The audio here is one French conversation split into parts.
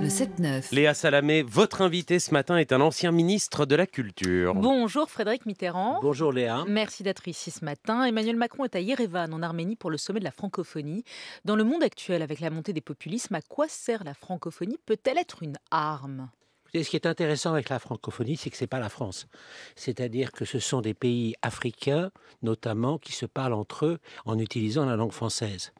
le 7-9. Léa Salamé, votre invité ce matin est un ancien ministre de la Culture. Bonjour Frédéric Mitterrand. Bonjour Léa. Merci d'être ici ce matin. Emmanuel Macron est à Yerevan, en Arménie, pour le sommet de la francophonie. Dans le monde actuel, avec la montée des populismes, à quoi sert la francophonie Peut-elle être une arme ce qui est intéressant avec la francophonie, c'est que ce n'est pas la France. C'est-à-dire que ce sont des pays africains, notamment, qui se parlent entre eux en utilisant la langue française.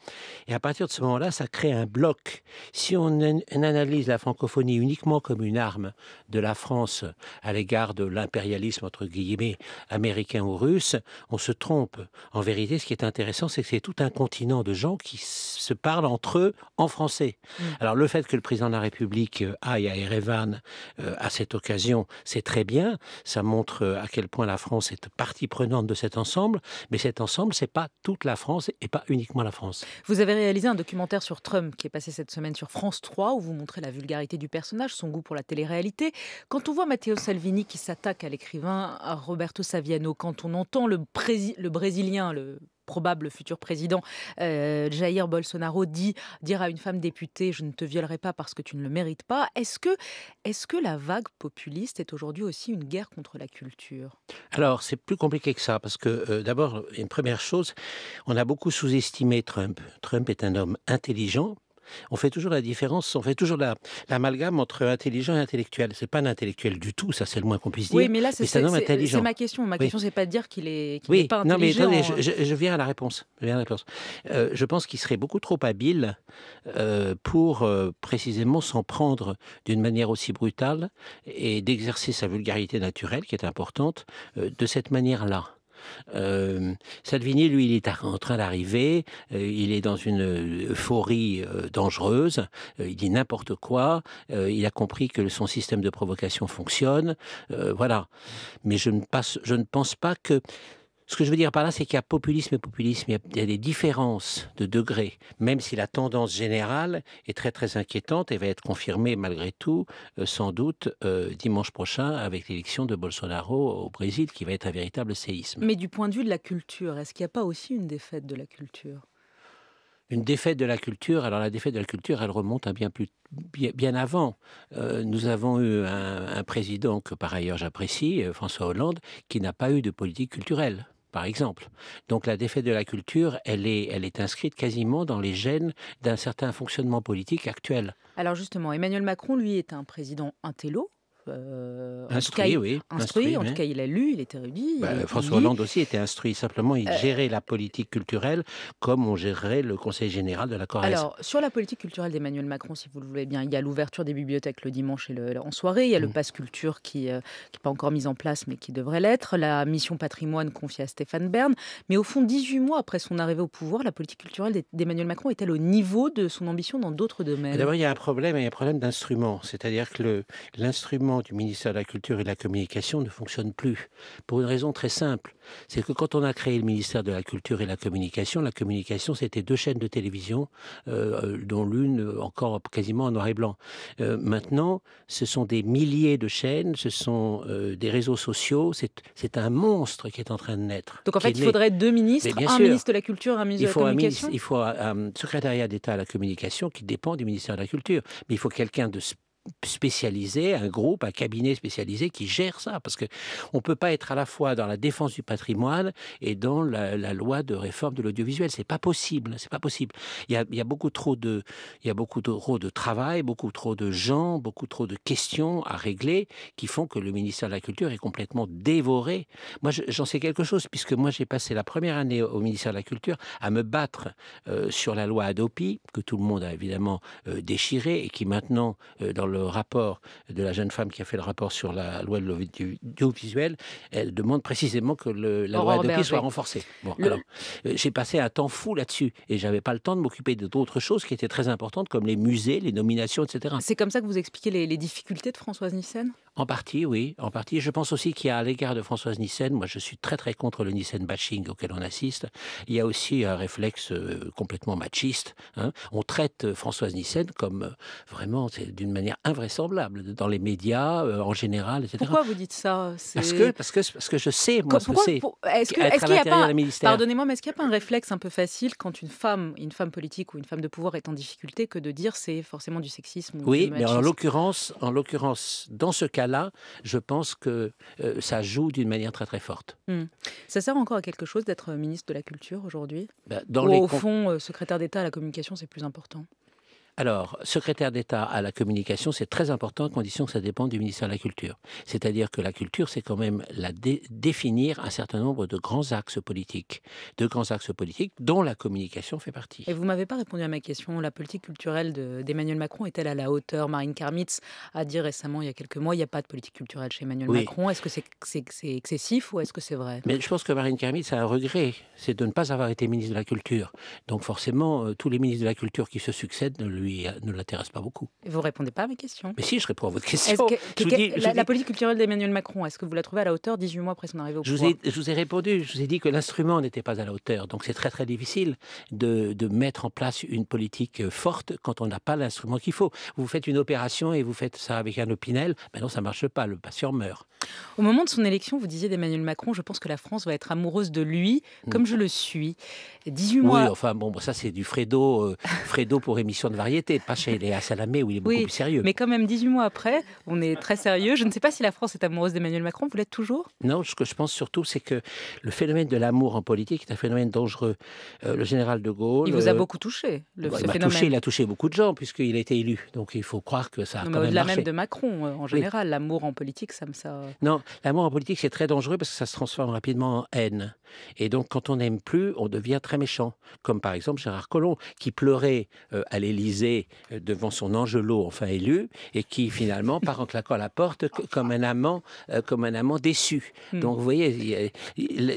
Et à partir de ce moment-là, ça crée un bloc. Si on analyse la francophonie uniquement comme une arme de la France à l'égard de l'impérialisme, entre guillemets, américain ou russe, on se trompe. En vérité, ce qui est intéressant, c'est que c'est tout un continent de gens qui se parlent entre eux en français. Mmh. Alors le fait que le président de la République euh, aille à Erevan, euh, à cette occasion, c'est très bien. Ça montre euh, à quel point la France est partie prenante de cet ensemble. Mais cet ensemble, ce n'est pas toute la France et pas uniquement la France. Vous avez réalisé un documentaire sur Trump qui est passé cette semaine sur France 3 où vous montrez la vulgarité du personnage, son goût pour la télé-réalité. Quand on voit Matteo Salvini qui s'attaque à l'écrivain Roberto Saviano, quand on entend le, le Brésilien, le probable futur président euh, Jair Bolsonaro dit dire à une femme députée je ne te violerai pas parce que tu ne le mérites pas. Est-ce que est-ce que la vague populiste est aujourd'hui aussi une guerre contre la culture Alors c'est plus compliqué que ça parce que euh, d'abord une première chose, on a beaucoup sous-estimé Trump. Trump est un homme intelligent on fait toujours la différence, on fait toujours l'amalgame entre intelligent et intellectuel. Ce n'est pas un intellectuel du tout, ça c'est le moins qu'on puisse dire. mais c'est un C'est ma question. Ma question question c'est pas de dire qu'il est, pas intelligent. Non, mais hein. je, viens à la réponse. Euh, je, pense qu'il serait beaucoup trop habile euh, pour euh, précisément s'en prendre d'une manière aussi brutale et d'exercer sa vulgarité naturelle qui est importante de cette manière-là. Euh, Salvini, lui, il est en train d'arriver, euh, il est dans une euphorie euh, dangereuse, euh, il dit n'importe quoi, il a compris que son système de provocation fonctionne, voilà. Mais je ne pense pas que ce que je veux dire par là, c'est qu'il y a populisme et populisme. Il y a des différences de degré, même si la tendance générale est très très inquiétante et va être confirmée malgré tout, euh, sans doute euh, dimanche prochain avec l'élection de Bolsonaro au Brésil, qui va être un véritable séisme. Mais du point de vue de la culture, est-ce qu'il n'y a pas aussi une défaite de la culture une défaite de la culture. Alors la défaite de la culture, elle remonte à bien plus bien, avant. Euh, nous avons eu un, un, président que par ailleurs j'apprécie, François Hollande, qui n'a pas eu de politique culturelle par exemple. Donc la défaite de la culture, elle est, inscrite quasiment dans les gènes d'un certain fonctionnement politique actuel. Alors justement, Emmanuel Macron, lui, est un président intello, euh, instruit, oui. Instruit, en tout cas, il a lu, il était érudit. Bah, François Hollande aussi était instruit. Simplement, il euh, gérait la politique culturelle comme on gérait le Conseil général de la Corrèze. Alors, sur la politique culturelle d'Emmanuel Macron, si vous le voulez bien, il y a l'ouverture des bibliothèques le dimanche et en soirée. Il y a le mm. pass culture qui n'est euh, pas encore mis en place, mais qui devrait l'être. La mission patrimoine confiée à Stéphane Bern. Mais au fond, 18 mois après son arrivée au pouvoir, la politique culturelle d'Emmanuel Macron est-elle au niveau de son ambition dans d'autres domaines D'abord, il y a un problème, il y a un problème d'instrument. C'est-à-dire que l'instrument du ministère de la Culture et de la Communication ne fonctionne plus. Pour une raison très simple, c'est que quand on a créé le ministère de la Culture et de la Communication, la communication, c'était deux chaînes de télévision, euh, euh, dont l'une encore quasiment en noir et blanc. Euh, maintenant, ce sont des milliers de chaînes, ce sont des réseaux sociaux, c'est un monstre qui est en train de naître. Donc en fait, il faudrait deux ministres, un ministre de la Culture, un ministre de la Communication Il faut un secrétariat d'État à la Communication qui dépend du ministère de la Culture. Mais il faut quelqu'un de spécialisé, un groupe, un cabinet spécialisé qui gère ça, parce que on peut pas être à la fois dans la défense du patrimoine et dans la, loi de réforme de l'audiovisuel. C'est pas possible, c'est pas possible. Il y, a, beaucoup trop de, il y a beaucoup trop de travail, beaucoup trop de gens, beaucoup trop de questions à régler qui font que le ministère de la Culture est complètement dévoré. Moi, j'en sais quelque chose puisque moi j'ai passé la première année au ministère de la Culture à me battre euh, sur la loi Adopi que tout le monde a évidemment euh, déchiré déchirée et qui maintenant euh, dans le le rapport de la jeune femme qui a fait le rapport sur la loi de l'audiovisuel, elle demande précisément que la loi de Adopi soit renforcée. Bon, euh, j'ai passé un temps fou là-dessus et j'avais pas le temps de m'occuper d'autres choses qui étaient très importantes comme les musées, les nominations, etc. C'est comme ça que vous expliquez les, difficultés de Françoise Nissen en partie, oui, en partie. Je pense aussi qu'il y a à l'égard de Françoise Nissen, moi je suis très très contre le Nissen bashing auquel on assiste, il y a aussi un réflexe euh, complètement machiste. Hein. On traite euh, Françoise Nissen comme vraiment d'une manière invraisemblable dans les médias euh, en général, etc. Pourquoi vous dites ça parce que, parce, que, parce que je sais, moi, Pourquoi, ce que Est-ce qu'il n'y a pas, pardonnez-moi, mais est-ce qu'il n'y a pas un réflexe un peu facile quand une femme, une femme politique ou une femme de pouvoir est en difficulté que de dire c'est forcément du sexisme Oui, mais en l'occurrence, en l'occurrence, dans ce cas-là, je pense que euh, ça joue d'une manière très très forte. Hmm. Ça sert encore à quelque chose d'être ministre de la Culture aujourd'hui bah, au fond, euh, secrétaire d'État à la communication, c'est plus important alors, secrétaire d'État à la communication, c'est très important condition que ça dépende du ministère de la Culture. C'est-à-dire que la culture, c'est quand même la définir un certain nombre de grands axes politiques, de grands axes politiques dont la communication fait partie. Et vous m'avez pas répondu à ma question. La politique culturelle d'Emmanuel Macron est-elle à la hauteur Marine Karmitz a dit récemment, il y a quelques mois, il n'y a pas de politique culturelle chez Emmanuel Macron. Est-ce que c'est excessif ou est-ce que c'est vrai Mais je pense que Marine Karmitz a un regret, c'est de ne pas avoir été ministre de la Culture. Donc forcément, euh, tous les ministres de la Culture qui se succèdent le euh, ne l'intéresse pas beaucoup. vous ne répondez pas à mes questions. Mais si, je réponds à votre question. la, politique culturelle d'Emmanuel Macron, est-ce que vous la trouvez à la hauteur 18 mois après son arrivée au pouvoir je vous, ai, répondu, je vous ai dit que l'instrument n'était pas à la hauteur. Donc c'est très très difficile de, mettre en place une politique euh, forte quand on n'a pas l'instrument qu'il faut. Vous faites une opération et vous faites ça avec un opinel, mais ben non, ça ne marche pas, le patient meurt. Au moment de son élection, vous disiez d'Emmanuel Macron, je pense que la France va être amoureuse de lui, mm. comme je le suis. 18 mois... Oui, enfin bon, ça c'est du Fredo, euh, Fredo pour émission de variété variété, pas chez Léa Salamé où il est beaucoup plus sérieux. Mais quand même, 18 mois après, on est très sérieux. Je ne sais pas si la France est amoureuse d'Emmanuel Macron, vous l'êtes toujours Non, ce que je pense surtout, c'est que le phénomène de l'amour en politique est un phénomène dangereux. Euh, le général de Gaulle. Il vous a euh, beaucoup touché, le, il phénomène. il a touché beaucoup de gens, puisqu'il a été élu. Donc il faut croire que ça a quand même marché. même de Macron, euh, en général, l'amour en politique, ça me. Ça... Non, l'amour en politique, c'est très dangereux parce que ça se transforme rapidement en haine. Et donc, quand on n'aime plus, on devient très méchant. Comme par exemple Gérard Collomb, qui pleurait à l'Élysée euh, devant son Angelot, enfin élu, et qui finalement part en claquant la porte comme un amant, euh, comme un amant déçu. Hmm. Donc vous voyez,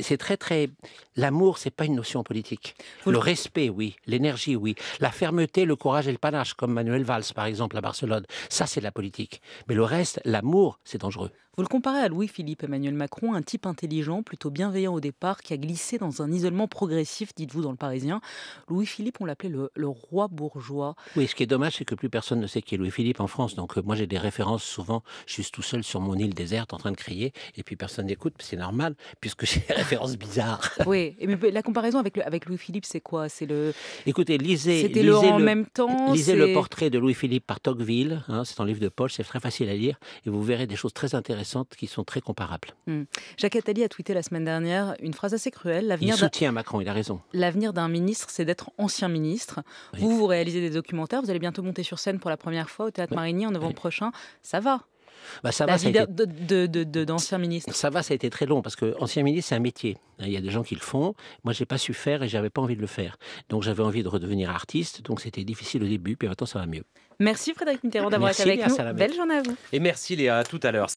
c'est très très. L'amour, c'est pas une notion politique. le respect, oui. L'énergie, oui. La fermeté, le courage et le panache, comme Manuel Valls, par exemple, à Barcelone. Ça, c'est la politique. Mais le reste, l'amour, c'est dangereux. Vous le comparez à Louis-Philippe Emmanuel Macron, un type intelligent, plutôt bienveillant au départ, qui a glissé dans un isolement progressif, dites-vous, dans le Parisien. Louis-Philippe, on l'appelait le, roi bourgeois. Oui, ce qui est dommage, c'est que plus personne ne sait qui est Louis-Philippe en France. Donc euh, moi, j'ai des références souvent, je suis tout seul sur mon île déserte en train de crier, et puis personne n'écoute, c'est normal, puisque j'ai des références bizarres. oui, mais la comparaison avec, avec Louis-Philippe, c'est quoi C'est le... Écoutez, lisez, lisez le, portrait de Louis-Philippe par Tocqueville, hein, c'est un livre de poche, c'est très facile à lire, et vous verrez des choses très intéressantes qui sont très comparables. Hmm. Jacques Attali a tweeté la semaine dernière une phrase assez cruelle. L'avenir il soutient Macron, il a raison. L'avenir d'un ministre, c'est d'être ancien ministre. Vous, vous réalisez des documentaires, vous allez bientôt monter sur scène pour la première fois au Théâtre Marigny en novembre prochain. Ça va bah, ça la va, vie ça été... de, d'ancien ministre. Ça va, ça a été très long parce que ancien ministre, c'est un métier. Il y a des gens qui le font. Moi, j'ai pas su faire et j'avais pas envie de le faire. Donc, j'avais envie de redevenir artiste. Donc, c'était difficile au début, puis maintenant, ça va mieux. Merci Frédéric Mitterrand d'avoir été avec nous. Belle journée à vous. Et merci Léa, à tout à l'heure.